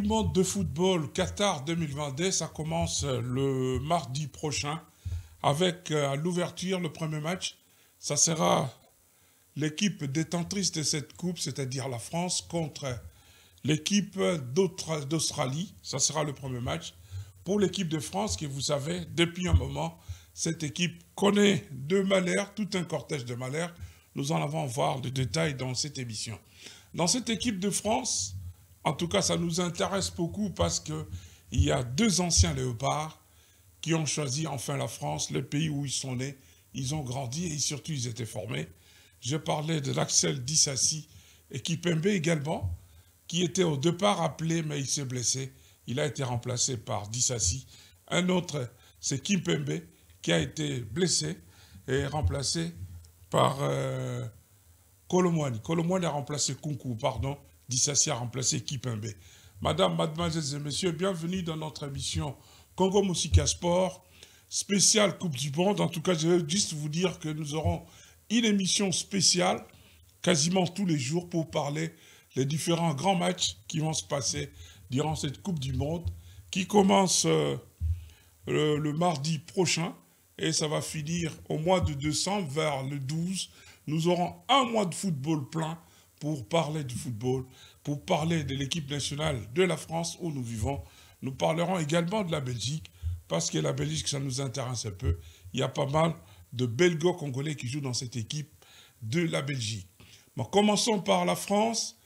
du monde de football Qatar 2022, ça commence le mardi prochain avec euh, à l'ouverture le premier match. Ça sera l'équipe détentrice de cette coupe, c'est-à-dire la France, contre l'équipe d'Australie. Ça sera le premier match. Pour l'équipe de France, qui vous savez, depuis un moment, cette équipe connaît de malheur tout un cortège de malheurs. Nous en avons voir de détails dans cette émission. Dans cette équipe de France, en tout cas, ça nous intéresse beaucoup parce qu'il y a deux anciens léopards qui ont choisi enfin la France, le pays où ils sont nés, ils ont grandi et surtout ils étaient formés. Je parlais de l'Axel Dissassi et Kipembe également, qui était au départ appelé mais il s'est blessé. Il a été remplacé par Dissassi. Un autre, c'est Kipembe, qui a été blessé et remplacé par euh, colomone a remplacé Kunku, pardon, Dissassi a remplacé Kimpembe. Madame, mademoiselles et messieurs, bienvenue dans notre émission Congo Musica Sport, spéciale Coupe du Monde. En tout cas, je veux juste vous dire que nous aurons une émission spéciale quasiment tous les jours pour parler des différents grands matchs qui vont se passer durant cette Coupe du Monde qui commence euh, le mardi prochain et ça va finir au mois de décembre vers le 12. Nous aurons un mois de football plein pour parler du football, pour parler de l'équipe nationale de la France où nous vivons. Nous parlerons également de la Belgique, parce que la Belgique, ça nous intéresse un peu. Il y a pas mal de Belgo-Congolais qui jouent dans cette équipe de la Belgique. Mais commençons par la France.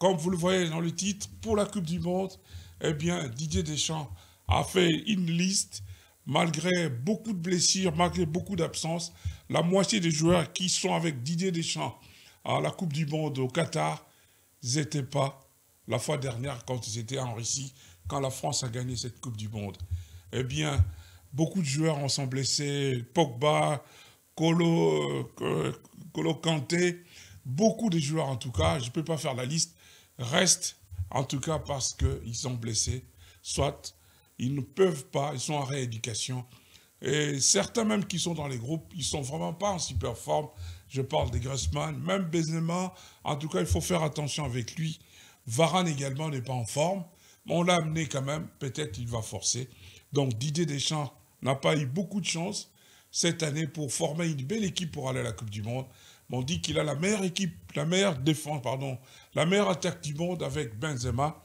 Comme vous le voyez dans le titre, pour la Coupe du Monde, eh bien, Didier Deschamps a fait une liste malgré beaucoup de blessures, malgré beaucoup d'absences. La moitié des joueurs qui sont avec Didier Deschamps ah, la Coupe du Monde au Qatar, ils n'étaient pas la fois dernière quand ils étaient en Russie, quand la France a gagné cette Coupe du Monde. Eh bien, beaucoup de joueurs en sont blessés, Pogba, Colo, Colo euh, Kanté, beaucoup de joueurs en tout cas, je ne peux pas faire la liste, restent en tout cas parce qu'ils sont blessés, soit ils ne peuvent pas, ils sont en rééducation. Et certains même qui sont dans les groupes, ils ne sont vraiment pas en super forme, je parle de Griezmann, même Benzema. En tout cas, il faut faire attention avec lui. Varane également n'est pas en forme. On l'a amené quand même. Peut-être il va forcer. Donc Didier Deschamps n'a pas eu beaucoup de chance cette année pour former une belle équipe pour aller à la Coupe du Monde. on dit qu'il a la meilleure équipe, la meilleure défense, pardon, la meilleure attaque du monde avec Benzema,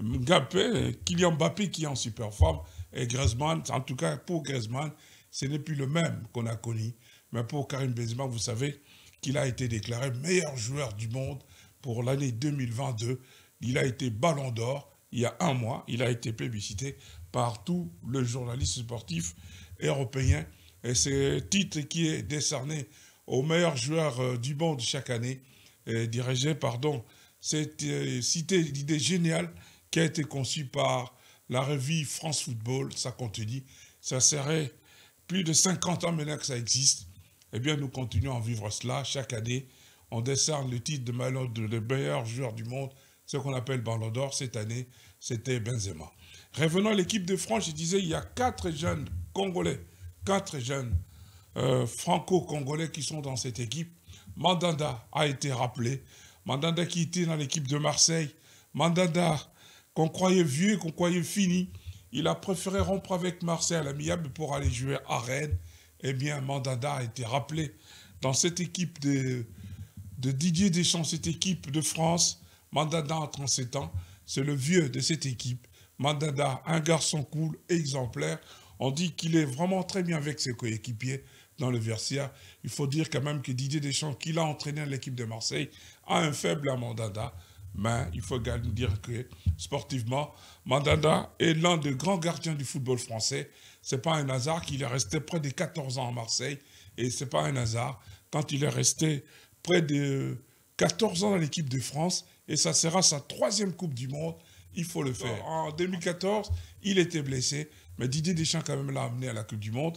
Mbappé, Kylian Mbappé qui est en super forme et Griezmann. En tout cas, pour Griezmann, ce n'est plus le même qu'on a connu. Mais pour Karim Benzema, vous savez, qu'il a été déclaré meilleur joueur du monde pour l'année 2022. Il a été ballon d'or il y a un mois. Il a été plébiscité par tous les journalistes sportifs européens. Et ce titre qui est décerné au meilleur joueur euh, du monde chaque année, euh, dirigé, pardon, cette euh, cité l'idée géniale qui a été conçue par la revue France Football, ça continue. Ça serait plus de 50 ans maintenant que ça existe. Eh bien, nous continuons à vivre cela. Chaque année, on décerne le titre de meilleur, de meilleur joueur du monde, ce qu'on appelle Ballon d'Or. Cette année, c'était Benzema. Revenons à l'équipe de France. Je disais, il y a quatre jeunes Congolais, quatre jeunes euh, franco-congolais qui sont dans cette équipe. Mandanda a été rappelé. Mandanda qui était dans l'équipe de Marseille. Mandanda, qu'on croyait vieux, qu'on croyait fini. Il a préféré rompre avec Marseille à l'amiable pour aller jouer à Rennes eh bien, Mandanda a été rappelé dans cette équipe de, Didier Deschamps, cette équipe de France. Mandada en 37 ans, c'est le vieux de cette équipe. Mandada, un garçon cool, exemplaire. On dit qu'il est vraiment très bien avec ses coéquipiers dans le Versia. Il faut dire quand même que Didier Deschamps, qui l'a entraîné à l'équipe de Marseille, a un faible à Mandanda. Mais il faut également dire que sportivement, Mandanda est l'un des grands gardiens du football français. Ce n'est pas un hasard qu'il est resté près de 14 ans à Marseille. Et ce n'est pas un hasard quand il est resté près de 14 ans dans l'équipe de France. Et ça sera sa troisième Coupe du Monde. Il faut le faire. En 2014, il était blessé. Mais Didier Deschamps, quand même, l'a amené à la Coupe du Monde.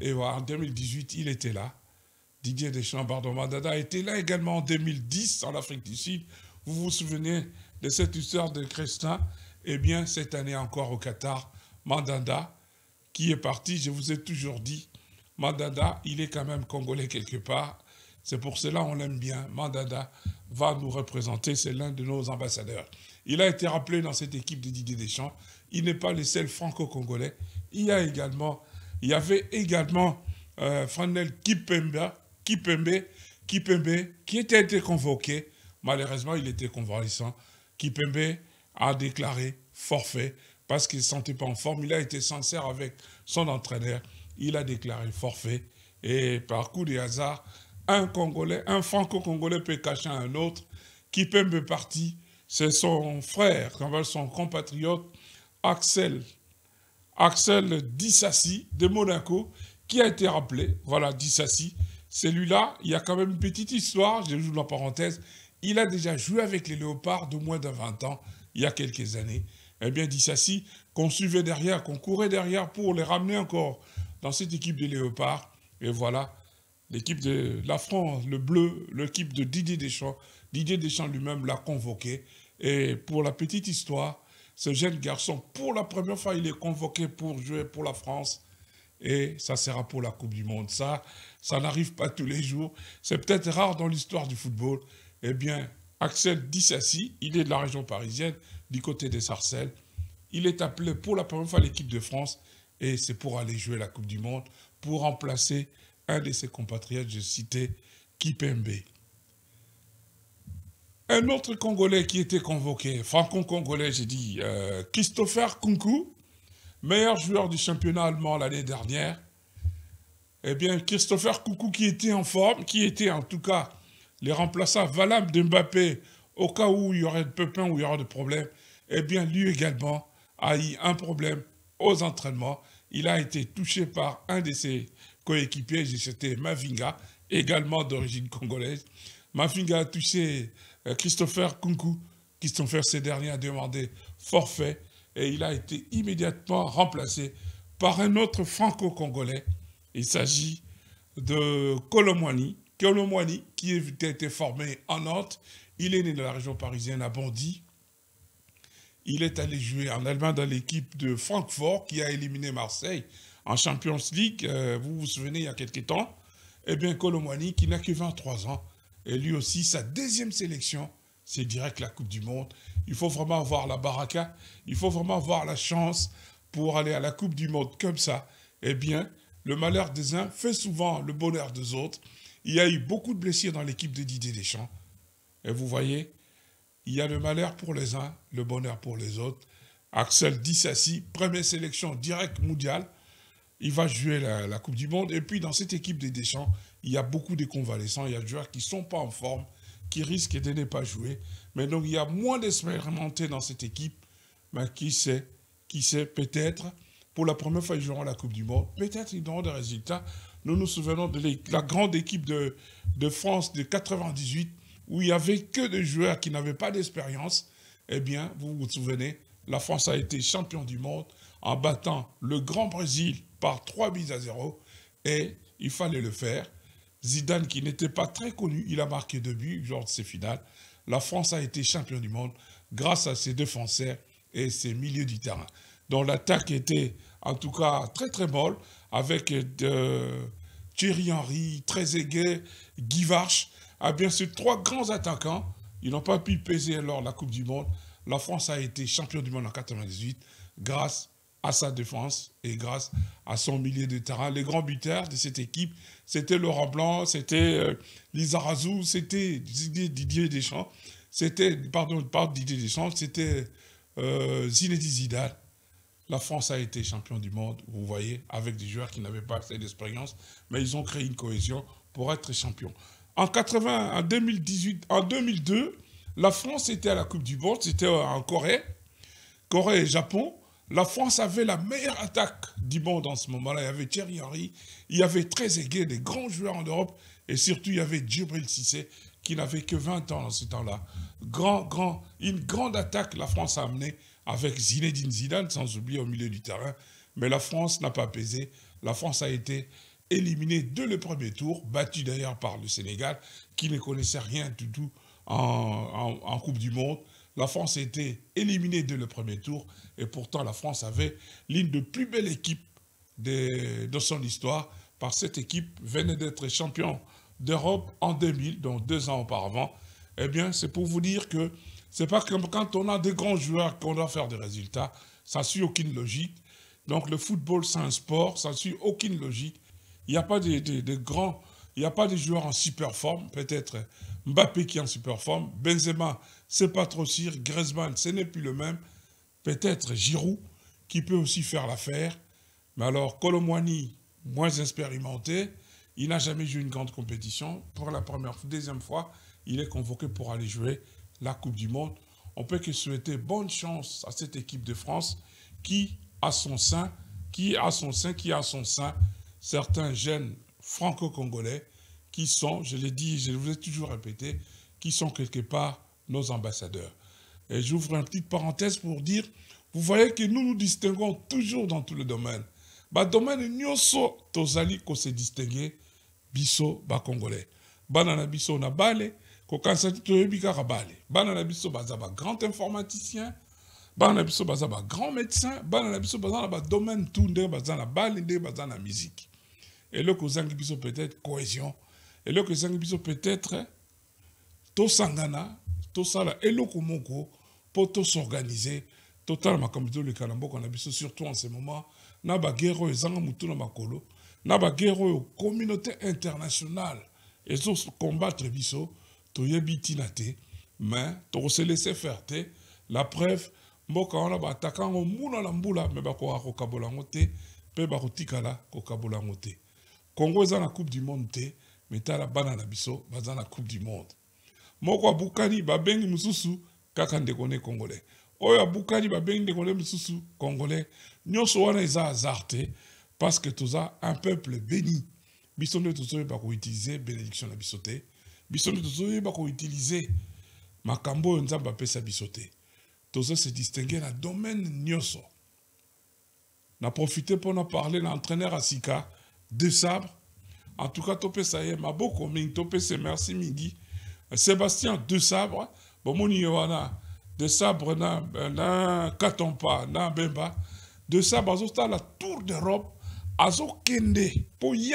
Et voilà, en 2018, il était là. Didier Deschamps, pardon, Mandada était là également en 2010 en Afrique du Sud vous vous souvenez de cette histoire de Christin Eh bien, cette année encore au Qatar, Mandanda, qui est parti, je vous ai toujours dit, Mandanda, il est quand même congolais quelque part. C'est pour cela on l'aime bien. Mandanda va nous représenter, c'est l'un de nos ambassadeurs. Il a été rappelé dans cette équipe de Didier Deschamps. Il n'est pas le seul franco-congolais. Il y a également, il y avait également euh, Franel Kipembe, Kipembe, Kipembe, qui était été convoqué Malheureusement, il était convalescent. Kipembe a déclaré forfait parce qu'il ne se sentait pas en forme. Il a été sincère avec son entraîneur. Il a déclaré forfait. Et par coup de hasard, un Congolais, un franco-congolais peut cacher un autre. Kipembe est parti. C'est son frère, son compatriote, Axel, Axel Dissassi de Monaco, qui a été rappelé. Voilà, Dissassi. Celui-là, il y a quand même une petite histoire, je joue la parenthèse il a déjà joué avec les léopards de moins de 20 ans, il y a quelques années. Eh bien, dit si qu'on suivait derrière, qu'on courait derrière pour les ramener encore dans cette équipe des léopards. Et voilà, l'équipe de la France, le bleu, l'équipe de Didier Deschamps. Didier Deschamps lui-même l'a convoqué. Et pour la petite histoire, ce jeune garçon, pour la première fois, il est convoqué pour jouer pour la France. Et ça sera pour la Coupe du Monde. Ça, ça n'arrive pas tous les jours. C'est peut-être rare dans l'histoire du football. Eh bien, Axel Dissassi, il est de la région parisienne, du côté des Sarcelles. Il est appelé pour la première fois l'équipe de France et c'est pour aller jouer la Coupe du Monde pour remplacer un de ses compatriotes, je citais, Kipembe. Un autre Congolais qui était convoqué, franco-congolais, j'ai dit, euh, Christopher Kunku, meilleur joueur du championnat allemand l'année dernière. Eh bien, Christopher Kunku qui était en forme, qui était en tout cas les remplaçants valables Mbappé, au cas où il y aurait de pépins, ou il y aura de problèmes, eh bien, lui également a eu un problème aux entraînements. Il a été touché par un de ses coéquipiers, c'était Mavinga, également d'origine congolaise. Mavinga a touché euh, Christopher Kunku. Christopher, ces derniers, a demandé forfait et il a été immédiatement remplacé par un autre franco-congolais. Il s'agit de Kolomwani, Kolo qui qui été formé en Nantes, il est né dans la région parisienne à Bondy. Il est allé jouer en Allemagne dans l'équipe de Francfort qui a éliminé Marseille en Champions League, euh, vous vous souvenez, il y a quelques temps. Eh bien, Colomwani, qui n'a que 23 ans, et lui aussi, sa deuxième sélection, c'est direct la Coupe du Monde. Il faut vraiment avoir la baraka, il faut vraiment avoir la chance pour aller à la Coupe du Monde comme ça. Eh bien, le malheur des uns fait souvent le bonheur des autres. Il y a eu beaucoup de blessures dans l'équipe de Didier Deschamps. Et vous voyez, il y a le malheur pour les uns, le bonheur pour les autres. Axel Dissassi, première sélection directe mondiale. Il va jouer la, Coupe du Monde. Et puis, dans cette équipe de Deschamps, il y a beaucoup de convalescents. Il y a des joueurs qui ne sont pas en forme, qui risquent de ne pas jouer. Mais donc, il y a moins d'expérimentés dans cette équipe. Mais qui sait Qui sait Peut-être, pour la première fois, ils joueront la Coupe du Monde. Peut-être, ils auront des résultats. Nous nous souvenons de la grande équipe de, de France de 98 où il n'y avait que des joueurs qui n'avaient pas d'expérience. Eh bien, vous vous souvenez, la France a été champion du monde en battant le Grand Brésil par 3 buts à zéro. et il fallait le faire. Zidane, qui n'était pas très connu, il a marqué deux buts lors de ses finales. La France a été champion du monde grâce à ses défenseurs et ses milieux du terrain, Donc l'attaque était en tout cas très très molle avec euh, de Thierry Henry, Trezeguet, Guy Varche. Ah, bien, ces trois grands attaquants, ils n'ont pas pu peser alors la Coupe du Monde. La France a été champion du monde en 1998, grâce à sa défense et grâce à son milieu de terrain. Les grands buteurs de cette équipe, c'était Laurent Blanc, c'était euh, Lisa c'était Didier, Deschamps, c'était pardon, Didier Deschamps, c'était euh, Zinedine Zidane. La France a été champion du monde, vous voyez, avec des joueurs qui n'avaient pas assez d'expérience, mais ils ont créé une cohésion pour être champion. En 80, 2018, en 2002, la France était à la Coupe du Monde, c'était en Corée, Corée et Japon. La France avait la meilleure attaque du monde en ce moment-là. Il y avait Thierry Henry, il y avait très Trezeguet, des grands joueurs en Europe, et surtout il y avait Djibril Sissé, qui n'avait que 20 ans dans ce temps-là. Grand, grand, une grande attaque la France a amenée avec Zinedine Zidane, sans oublier au milieu du terrain. Mais la France n'a pas pesé. La France a été éliminée dès le premier tour, battue d'ailleurs par le Sénégal, qui ne connaissait rien du tout en, Coupe du Monde. La France a été éliminée dès le premier tour, et pourtant la France avait l'une des plus belles équipes de, son histoire, par cette équipe venait d'être champion d'Europe en 2000, donc deux ans auparavant. Eh bien, c'est pour vous dire que c'est pas comme quand on a des grands joueurs qu'on doit faire des résultats, ça suit aucune logique. Donc le football, c'est un sport, ça suit aucune logique. Il n'y a pas de, grands, il n'y a pas de joueurs en super forme, peut-être Mbappé qui est en super forme, Benzema, c'est pas trop sûr, Griezmann, ce n'est plus le même, peut-être Giroud qui peut aussi faire l'affaire. Mais alors Colomwani, moins expérimenté, il n'a jamais joué une grande compétition. Pour la première, deuxième fois, il est convoqué pour aller jouer la Coupe du Monde. On peut que souhaiter bonne chance à cette équipe de France qui a son sein, qui a son sein, qui a son sein, certains jeunes franco-congolais qui sont, je l'ai dit, je vous ai toujours répété, qui sont quelque part nos ambassadeurs. Et j'ouvre une petite parenthèse pour dire, vous voyez que nous nous distinguons toujours dans tous les Dans le domaine. Ba domaine tous tozali ko se distinguer biso ba congolais. Banana biso na bale, kokanisa ti toyebi kaka bale bana na biso Bazaba, grand informaticien bana na biso Bazaba, grand médecin bana na biso baza na badomaine tu ndenge baza na bale ndenge baza na musike eloko ezangi biso peut-être cohésion eloko ezangi biso peut-être tosangana tosala eloko moko mpo tosorganize totala makambo toleka na mboka na biso surtout en ce moment na baguerre oyo ezanga motu na makolo na baguerre communauté internationale combattre biso toyebiti mais te me laissé faire te la preuve mboka on moule yango mbula na mbula me bakoka kabolangote pe te mpe bakotikala kokabola yango Congo est dans na coupe du monde te Mais t'as bana na biso dans na coupe du monde moko abukani babengi mususu kaka de ne congolais oyo abukani babengi ndeko Mususu mosusu congolais nyonso wana eza parce que toza un peuple béni biso nde tozoyeba koutilize bénédiction na biso biso nde tozoyeba koutilize makambo avons nzambe sa biso tout ça se distingue le domaine nyoso na profité pour pour parler l'entraîneur l'entraîneur de sabre en tout cas ma beau maboko topé c'est merci midi sébastien de sabre bon mon wana de sabre na, na katompa na bemba de sabre la tour d'europe azokende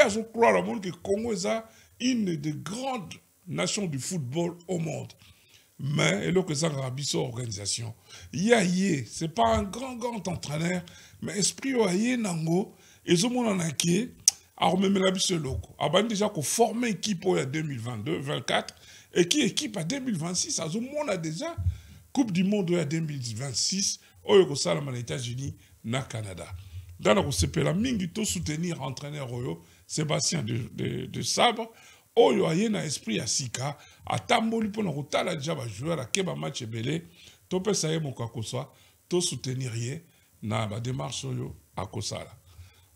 azo croire le monde que congo est une des grandes nation du football au monde mais eloko ezanga na biso organisation ye ce c'est pas un grand grand entraîneur mais esprit oyo qui, a ezomonana ke sur biso eloko abandi déjà forme équipe oyo ya 2022 24 qui équipe à 2026 a déjà coupe du monde en 2026 au ekosalama aux états-unis na canada nga na la mingi Soutenir, entraîneur Royo, oh, sébastien de, de, de sabre oyo aye na esprit ya sika atamboli mpona kotala deja bajoueur akeba match ebele topesa ye moko akoswa soutenir ye na démarche oyo akosala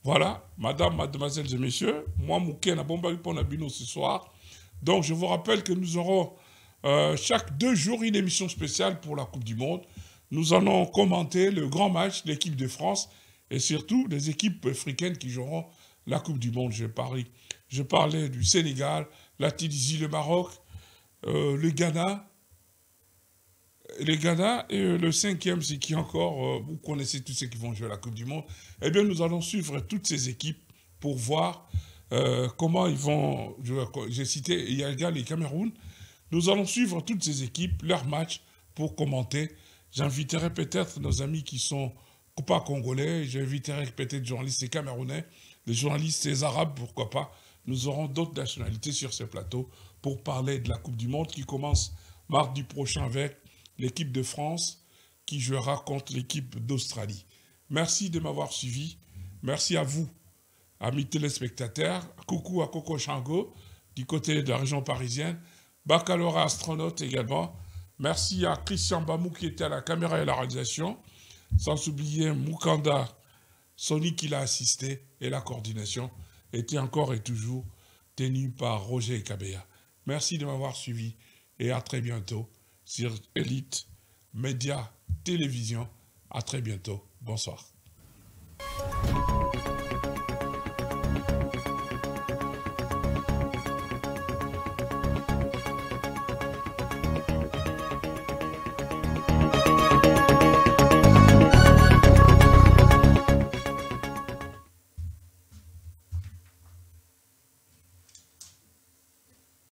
voilà madame mademoiselles et messieurs moi moke nabombaki na bino ce soir donc je vous rappelle que nous aurons euh, chaque deux jours une émission spéciale pour la coupe du monde nous allons commenter le grand match de l'équipe de france et surtout les équipes africaines qui joueront la coupe du monde je parie je parlais du Sénégal, la Tunisie, le Maroc, euh, le Ghana. Le Ghana et le cinquième, c'est qui encore, euh, vous connaissez tous ceux qui vont jouer à la Coupe du Monde. Eh bien, nous allons suivre toutes ces équipes pour voir euh, comment ils vont. J'ai cité, il y a Cameroun. Nous allons suivre toutes ces équipes, leurs matchs, pour commenter. J'inviterai peut-être nos amis qui sont pas congolais, j'inviterai peut-être des journalistes camerounais, des journalistes arabes, pourquoi pas, nous aurons d'autres nationalités sur ce plateau pour parler de la Coupe du Monde qui commence mardi prochain avec l'équipe de France qui jouera contre l'équipe d'Australie. Merci de m'avoir suivi. Merci à vous, amis téléspectateurs. Coucou à Coco Chango du côté de la région parisienne. Baccalauréat astronaute également. Merci à Christian Bamou qui était à la caméra et à la réalisation. Sans oublier Mukanda, Sony qui l'a assisté et la coordination était encore et toujours tenu par Roger Kabea. Merci de m'avoir suivi et à très bientôt sur Elite Média Télévision. À très bientôt. Bonsoir.